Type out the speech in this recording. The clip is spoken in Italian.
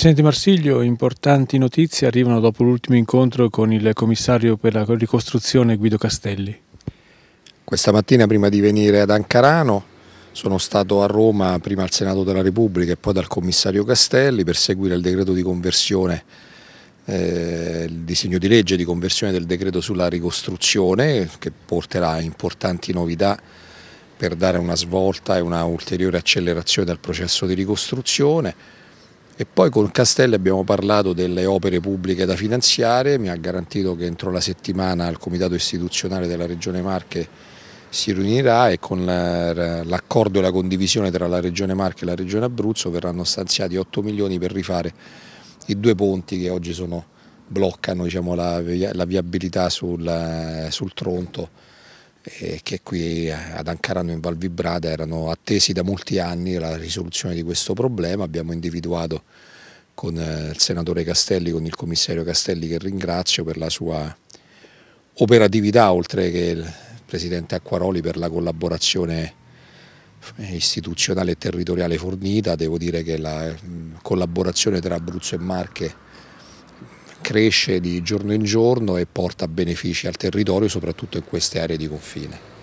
Presidente Marsiglio, importanti notizie arrivano dopo l'ultimo incontro con il commissario per la ricostruzione Guido Castelli. Questa mattina prima di venire ad Ancarano sono stato a Roma prima al Senato della Repubblica e poi dal commissario Castelli per seguire il decreto di conversione eh, il disegno di legge di conversione del decreto sulla ricostruzione che porterà importanti novità per dare una svolta e una ulteriore accelerazione al processo di ricostruzione. E poi con Castelli abbiamo parlato delle opere pubbliche da finanziare, mi ha garantito che entro la settimana il Comitato istituzionale della Regione Marche si riunirà e con l'accordo e la condivisione tra la Regione Marche e la Regione Abruzzo verranno stanziati 8 milioni per rifare i due ponti che oggi sono, bloccano diciamo, la, la, viabilità sul, sul Tronto eh, che qui eh, ad Ancarano in Val Vibrata erano attesi da molti anni la risoluzione di questo problema. Abbiamo individuato con eh, il senatore Castelli, con il commissario Castelli che ringrazio per la sua operatività, oltre che il presidente Acquaroli per la collaborazione eh, istituzionale e territoriale fornita. Devo dire che la mm, collaborazione tra Abruzzo e Marche è cresce di giorno in giorno e porta benefici al territorio, soprattutto in queste aree di confine.